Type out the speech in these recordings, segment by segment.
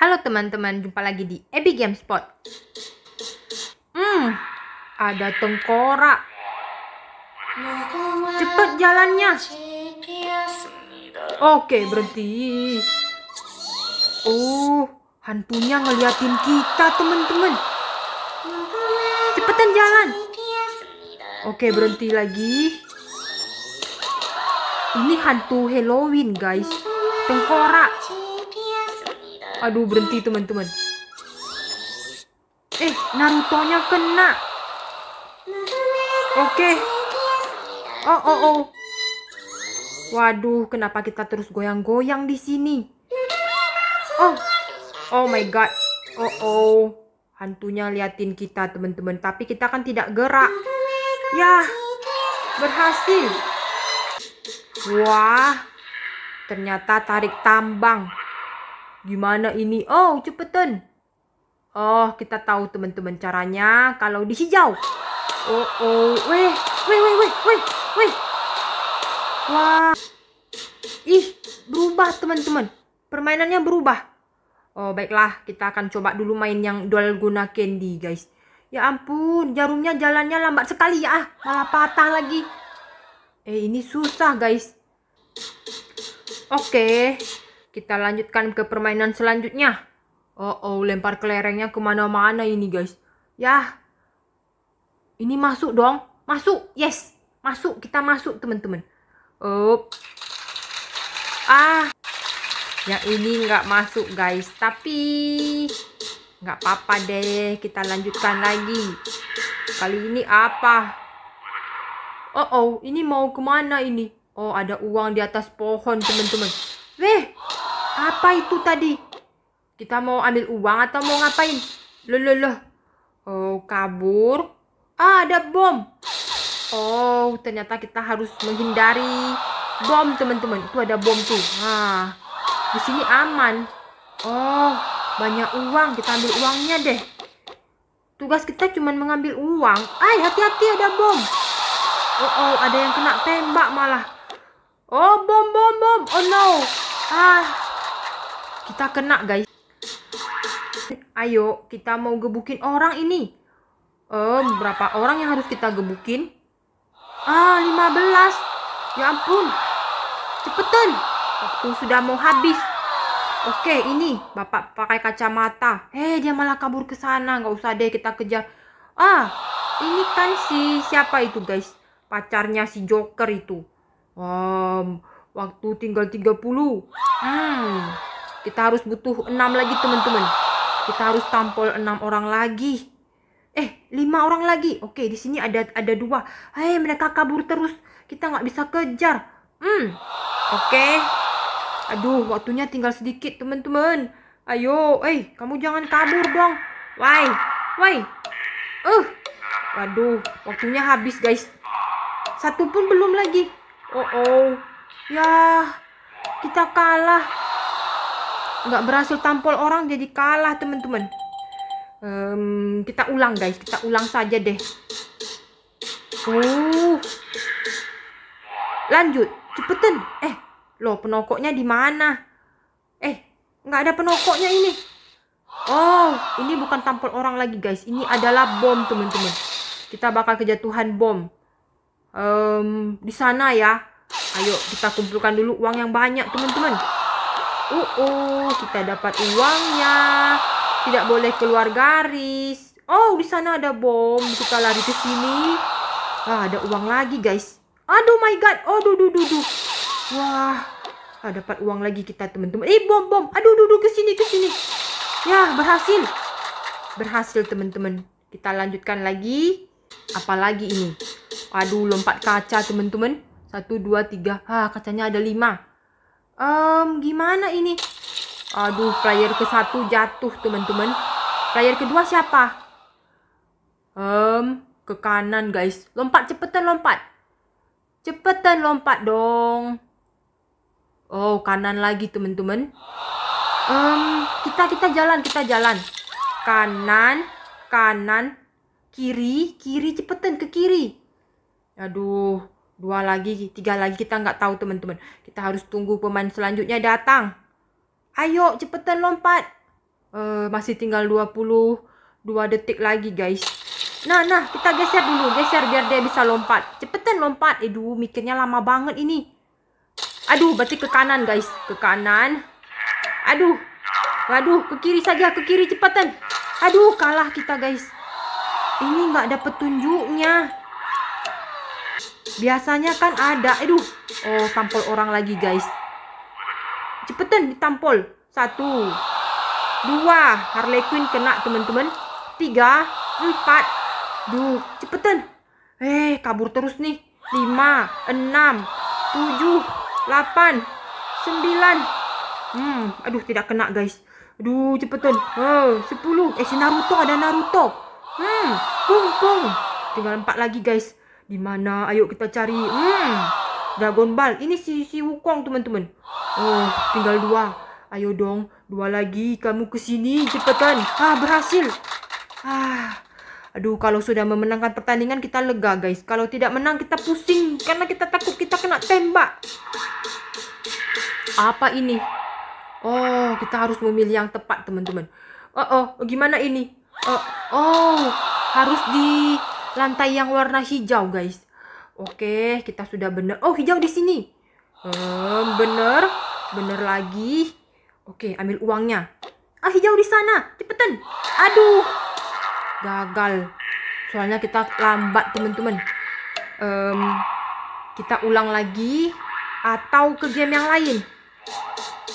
Halo teman-teman, jumpa lagi di Ebi Gamespot. Hmm, ada tengkorak. Cepat jalannya. Oke, berhenti. Oh, hantunya ngeliatin kita teman-teman. Cepetan jalan. Oke, berhenti lagi. Ini hantu Halloween, guys. Tengkorak. Aduh, berhenti teman-teman. Eh, Naruto-nya kena. Oke. Okay. Oh, oh, oh. Waduh, kenapa kita terus goyang-goyang di sini? Oh. Oh my god. Oh, oh. Hantunya liatin kita, teman-teman. Tapi kita kan tidak gerak. Ya. Berhasil. Wah. Ternyata tarik tambang. Gimana ini? Oh, cepetan. Oh, kita tahu teman-teman caranya kalau di hijau. Oh, oh. Weh, weh, weh, weh, weh, weh. Wah. Ih, berubah teman-teman. Permainannya berubah. Oh, baiklah. Kita akan coba dulu main yang dual guna candy, guys. Ya ampun, jarumnya jalannya lambat sekali ya. Ah, malah patah lagi. Eh, ini susah, guys. Oke. Okay. Kita lanjutkan ke permainan selanjutnya. Oh, oh lempar kelerengnya kemana-mana ini guys. Ya, ini masuk dong. Masuk, yes. Masuk, kita masuk teman-teman. Oh. Ah. Yang ini nggak masuk guys. Tapi nggak apa-apa deh. Kita lanjutkan lagi. Kali ini apa? Oh, oh. Ini mau kemana ini? Oh, ada uang di atas pohon teman-teman. Weh. Apa itu tadi? Kita mau ambil uang atau mau ngapain? Loh, loh, loh. Oh, kabur. Ah, ada bom. Oh, ternyata kita harus menghindari bom, teman-teman. Itu ada bom tuh. Nah, di sini aman. Oh, banyak uang. Kita ambil uangnya deh. Tugas kita cuma mengambil uang. Ay, hati-hati ada bom. Oh, oh, ada yang kena tembak malah. Oh, bom, bom, bom. Oh, no. Ah, kita kena guys. Ayo, kita mau gebukin orang ini. Eh, berapa orang yang harus kita gebukin? Ah, 15. Ya ampun. Cepetan. Waktu sudah mau habis. Oke, ini Bapak pakai kacamata. Eh, dia malah kabur ke sana. Nggak usah deh kita kejar. Ah, ini kan si siapa itu, guys? Pacarnya si Joker itu. Um, waktu tinggal 30. Hmm. Kita harus butuh enam lagi teman-teman. Kita harus tampol enam orang lagi. Eh, lima orang lagi. Oke, di sini ada ada dua. Hei, eh, mereka kabur terus. Kita nggak bisa kejar. Hmm. Oke. Aduh, waktunya tinggal sedikit, teman-teman. Ayo, eh, kamu jangan kabur dong. Wai, wai. Uh. Waduh, waktunya habis, guys. Satu pun belum lagi. Oh, oh. Ya, kita kalah nggak berhasil tampol orang jadi kalah teman-teman um, kita ulang guys kita ulang saja deh uh lanjut cepetan eh lo penokoknya di mana eh nggak ada penokoknya ini oh ini bukan tampol orang lagi guys ini adalah bom teman-teman kita bakal kejatuhan bom um, di sana ya ayo kita kumpulkan dulu uang yang banyak teman-teman UU, uh-uh, kita dapat uangnya. Tidak boleh keluar garis. Oh, di sana ada bom. Kita lari ke sini. Ah, ada uang lagi, guys. Aduh my god. Oh, duh duh duh duh. Wah. Ah, dapat uang lagi kita, teman-teman. Eh, bom bom. Aduh duh duh ke sini ke sini. Ya, berhasil. Berhasil, teman-teman. Kita lanjutkan lagi. Apalagi ini? Aduh, lompat kaca, teman-teman. Satu, dua, tiga. Ah, kacanya ada lima. Um, gimana ini? Aduh, player ke satu jatuh, teman-teman. Player kedua siapa? Um, ke kanan, guys. Lompat, cepetan lompat. Cepetan lompat dong. Oh, kanan lagi, teman-teman. Um, kita kita jalan, kita jalan. Kanan, kanan, kiri, kiri, cepetan ke kiri. Aduh, dua lagi, tiga lagi kita nggak tahu teman-teman. Kita harus tunggu pemain selanjutnya datang. Ayo cepetan lompat. Uh, masih tinggal 22 detik lagi guys. Nah, nah, kita geser dulu, geser biar dia bisa lompat. Cepetan lompat. edu mikirnya lama banget ini. Aduh, berarti ke kanan guys, ke kanan. Aduh. Aduh, ke kiri saja, ke kiri cepetan. Aduh, kalah kita guys. Ini nggak ada petunjuknya. Biasanya kan ada. Aduh. Oh, tampol orang lagi, guys. Cepetan ditampol. Satu. Dua. Harley Quinn kena, teman-teman. Tiga. Empat. Duh, cepetan. Eh, kabur terus nih. Lima. Enam. Tujuh. Delapan. Sembilan. Hmm, aduh tidak kena, guys. Aduh, cepetan. Oh, sepuluh. Eh, si Naruto ada Naruto. Hmm, pung, pung. Tinggal empat lagi, guys. Di mana? Ayo kita cari. Hmm. Dragon Ball. Ini si si Wukong, teman-teman. Oh, tinggal dua. Ayo dong, dua lagi. Kamu ke sini cepetan. Ah, berhasil. Ah. Aduh, kalau sudah memenangkan pertandingan kita lega, guys. Kalau tidak menang kita pusing karena kita takut kita kena tembak. Apa ini? Oh, kita harus memilih yang tepat, teman-teman. Oh, oh, gimana ini? Oh, oh, harus di lantai yang warna hijau, guys. Oke, kita sudah bener. Oh, hijau di sini. Hmm, bener. Bener lagi. Oke, ambil uangnya. Ah, hijau di sana. Cepetan. Aduh. Gagal. Soalnya kita lambat, teman-teman. Um, kita ulang lagi. Atau ke game yang lain.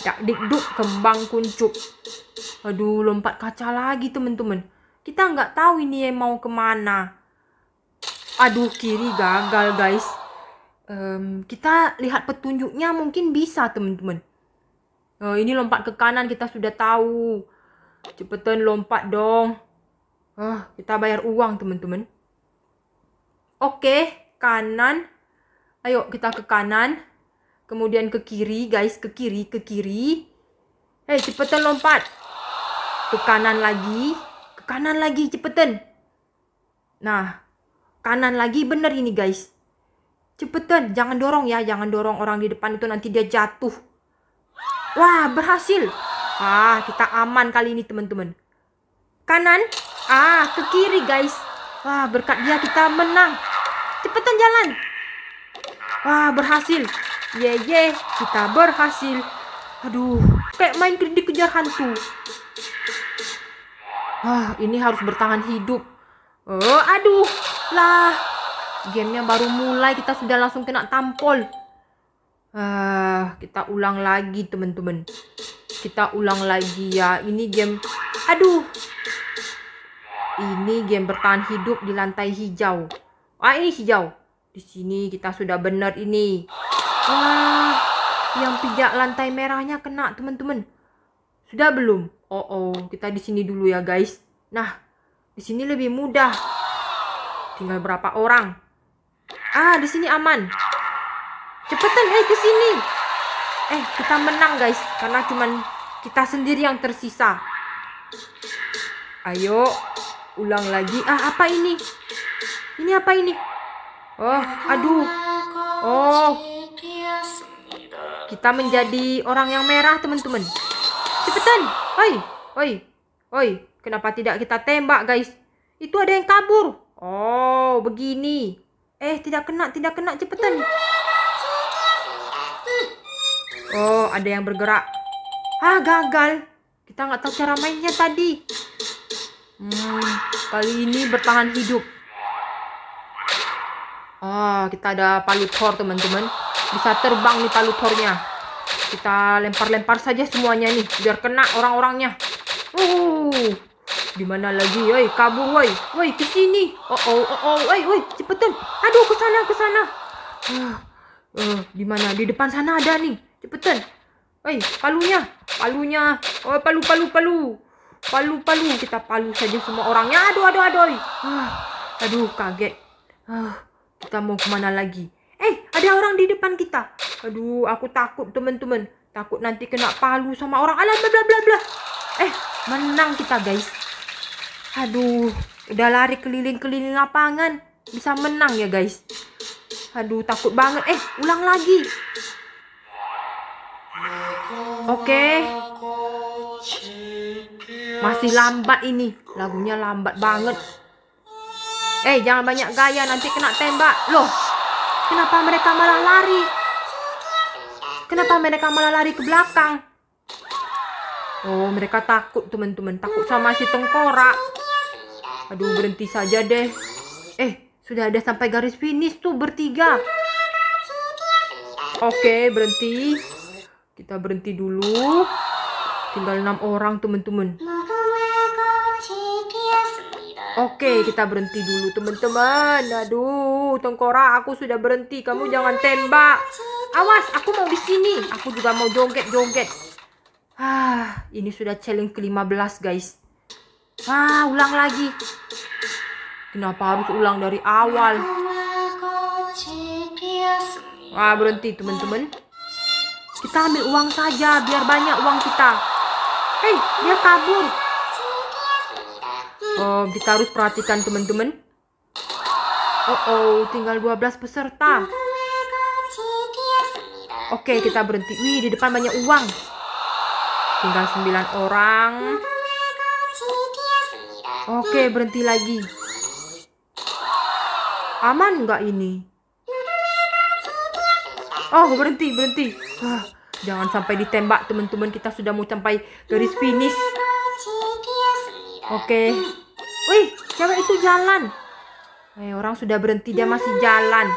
Dak ya, dikduk kembang kuncup. Aduh, lompat kaca lagi, teman-teman. Kita nggak tahu ini mau kemana aduh kiri gagal guys um, kita lihat petunjuknya mungkin bisa teman-teman uh, ini lompat ke kanan kita sudah tahu cepetan lompat dong uh, kita bayar uang teman-teman oke okay, kanan ayo kita ke kanan kemudian ke kiri guys ke kiri ke kiri hei cepetan lompat ke kanan lagi ke kanan lagi cepetan nah kanan lagi bener ini guys cepetan jangan dorong ya jangan dorong orang di depan itu nanti dia jatuh wah berhasil ah kita aman kali ini teman-teman kanan ah ke kiri guys wah berkat dia kita menang cepetan jalan wah berhasil ye ye kita berhasil aduh kayak main kejar hantu wah ini harus bertahan hidup oh aduh lah. gamenya baru mulai kita sudah langsung kena tampol. Uh, kita ulang lagi teman-teman. Kita ulang lagi ya. Ini game aduh. Ini game bertahan hidup di lantai hijau. Ah ini hijau. Di sini kita sudah benar ini. Wah, yang pijak lantai merahnya kena teman-teman. Sudah belum? Oh oh, kita di sini dulu ya guys. Nah, di sini lebih mudah. Tinggal berapa orang? Ah, di sini aman. Cepetan, eh ke sini. Eh, kita menang, guys. Karena cuman kita sendiri yang tersisa. Ayo, ulang lagi. Ah, apa ini? Ini apa ini? Oh, aduh. Oh. Kita menjadi orang yang merah, teman-teman. Cepetan. Oi, oi, oi. Kenapa tidak kita tembak, guys? Itu ada yang kabur. Oh, begini. Eh, tidak kena, tidak kena. Cepetan. Oh, ada yang bergerak. Ah, gagal. Kita nggak tahu cara mainnya tadi. Hmm, kali ini bertahan hidup. Oh kita ada palutor teman-teman. Bisa terbang nih palutornya. Kita lempar-lempar saja semuanya nih, biar kena orang-orangnya. Uh. Di mana lagi? Woi, kabur woi. Woi, ke sini. Oh oh oh oh. Woi, woi, cepetan. Aduh, ke sana ke sana. Uh, uh, di mana? Di depan sana ada nih. Cepetan. Woi, palunya. Palunya. Oh, palu palu palu. Palu palu. Kita palu saja semua orangnya. Aduh, aduh, aduh. Uh, aduh, kaget. Uh, kita mau kemana lagi? Eh, ada orang di depan kita. Aduh, aku takut teman-teman. Takut nanti kena palu sama orang ala bla bla bla. Eh, menang kita guys. Aduh, udah lari keliling-keliling lapangan. Bisa menang ya guys. Aduh, takut banget. Eh, ulang lagi. Oke. Okay. Masih lambat ini. Lagunya lambat banget. Eh, jangan banyak gaya. Nanti kena tembak. Loh, kenapa mereka malah lari? Kenapa mereka malah lari ke belakang? Oh, mereka takut teman-teman. Takut sama si tengkorak. Aduh, berhenti saja deh. Eh, sudah ada sampai garis finish tuh bertiga. Oke, berhenti. Kita berhenti dulu. Tinggal enam orang, teman-teman. Oke, kita berhenti dulu, teman-teman. Aduh, tengkorak, aku sudah berhenti. Kamu jangan tembak. Awas, aku mau di sini. Aku juga mau joget-joget. Ah, ini sudah challenge ke-15, guys. Ah, ulang lagi. Kenapa harus ulang dari awal? Wah, berhenti teman-teman. Kita ambil uang saja, biar banyak uang kita. Hei, dia kabur. Oh, kita harus perhatikan teman-teman. Oh, oh, tinggal 12 peserta. Oke, kita berhenti. Wih, di depan banyak uang. Tinggal 9 orang. Oke, berhenti lagi. Aman nggak ini? Oh, berhenti, berhenti. Ah, jangan sampai ditembak, teman-teman. Kita sudah mau sampai garis finish. Oke. Wih, cewek itu jalan. Eh, orang sudah berhenti, dia masih jalan.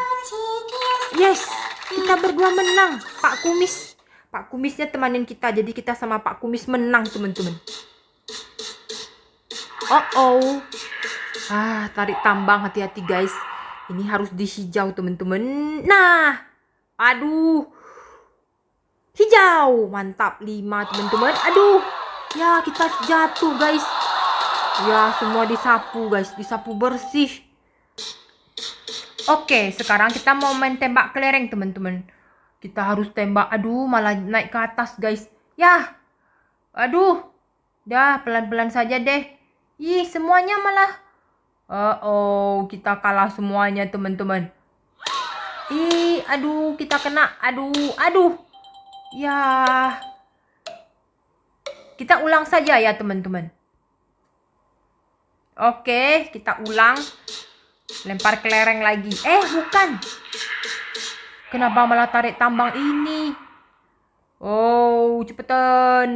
Yes, kita berdua menang. Pak Kumis. Pak Kumisnya temanin kita. Jadi kita sama Pak Kumis menang, teman-teman. Oh oh. Ah, tarik tambang hati-hati guys. Ini harus dihijau teman-teman. Nah, aduh. Hijau, mantap 5 teman-teman. Aduh. Ya, kita jatuh guys. Ya, semua disapu guys, disapu bersih. Oke, sekarang kita mau main tembak kelereng teman-teman. Kita harus tembak. Aduh, malah naik ke atas guys. Ya. Aduh. Dah, pelan-pelan saja deh. Ih, semuanya malah. Uh oh, kita kalah semuanya, teman-teman. Ih, aduh, kita kena. Aduh, aduh. Ya. Kita ulang saja ya, teman-teman. Oke, kita ulang. Lempar kelereng lagi. Eh, bukan. Kenapa malah tarik tambang ini? Oh, cepetan.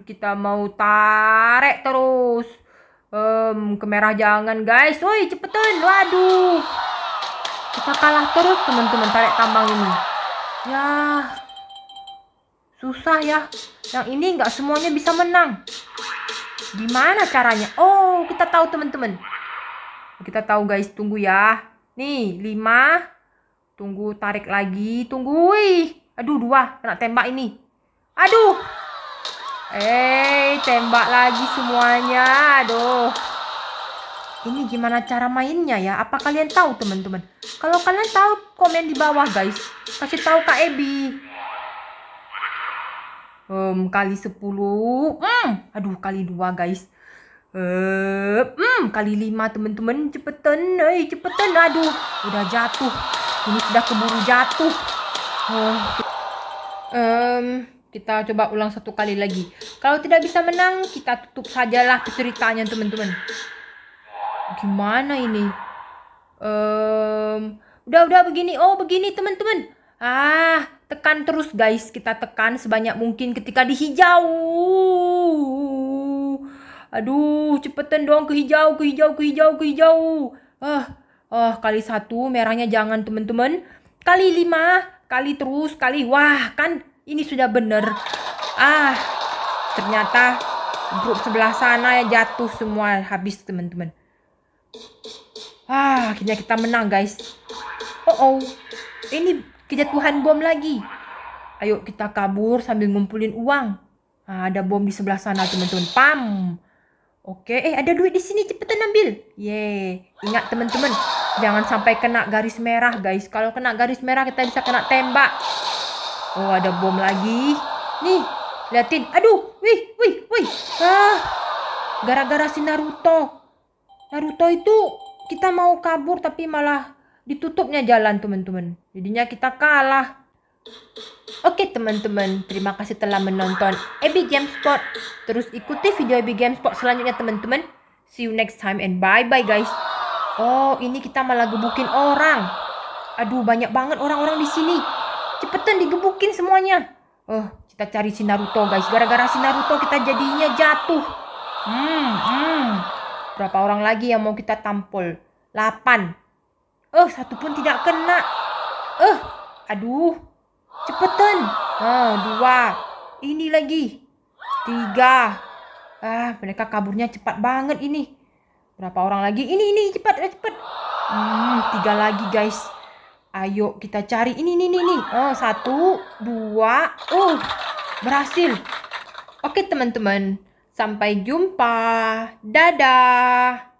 Kita mau tarik terus um, ke merah jangan guys woi cepetan, waduh kita kalah terus teman-teman tarik tambang ini ya susah ya yang ini nggak semuanya bisa menang gimana caranya oh kita tahu teman-teman kita tahu guys tunggu ya nih 5 tunggu tarik lagi tunggu wih aduh dua kena tembak ini aduh Eh, tembak lagi semuanya. Aduh. Ini gimana cara mainnya ya? Apa kalian tahu, teman-teman? Kalau kalian tahu, komen di bawah, guys. Kasih tahu Kak Ebi. Um, kali 10. Hmm, aduh kali 2, guys. Uh, hmm, kali 5, teman-teman. Cepetan, eh, cepetan. Aduh, udah jatuh. Ini sudah keburu jatuh. Oh. Um, kita coba ulang satu kali lagi. Kalau tidak bisa menang, kita tutup sajalah ceritanya teman-teman. Gimana ini? Um, udah udah begini. Oh, begini teman-teman. Ah, tekan terus guys. Kita tekan sebanyak mungkin ketika di hijau. Aduh, cepetan dong ke hijau, ke hijau, ke hijau, ke hijau. Ah, ah kali satu merahnya jangan teman-teman. Kali lima, kali terus, kali wah kan ini sudah bener. Ah, ternyata grup sebelah sana ya jatuh semua habis teman-teman. Ah, akhirnya kita menang guys. Oh oh, ini kejatuhan bom lagi. Ayo kita kabur sambil ngumpulin uang. Ah, ada bom di sebelah sana teman-teman. Pam. Oke, eh ada duit di sini cepetan ambil. Ye, ingat teman-teman, jangan sampai kena garis merah guys. Kalau kena garis merah kita bisa kena tembak. Oh, ada bom lagi. Nih, liatin. Aduh, wih, wih, wih. Ah, gara-gara si Naruto. Naruto itu kita mau kabur tapi malah ditutupnya jalan teman-teman. Jadinya kita kalah. Oke teman-teman, terima kasih telah menonton Game Gamespot. Terus ikuti video Game Gamespot selanjutnya teman-teman. See you next time and bye-bye guys. Oh, ini kita malah gebukin orang. Aduh, banyak banget orang-orang di sini. Cepetan digebukin semuanya. Oh, kita cari si Naruto guys. Gara-gara si Naruto kita jadinya jatuh. Hmm, hmm. Berapa orang lagi yang mau kita tampol? 8. oh, satu pun tidak kena. Eh, oh, aduh. Cepetan. Oh, dua. Ini lagi. Tiga. Ah, mereka kaburnya cepat banget ini. Berapa orang lagi? Ini, ini, cepat, eh, cepat. Hmm, tiga lagi guys. Ayo kita cari ini nih nih nih. Oh, satu, dua, Oh berhasil. Oke teman-teman, sampai jumpa. Dadah.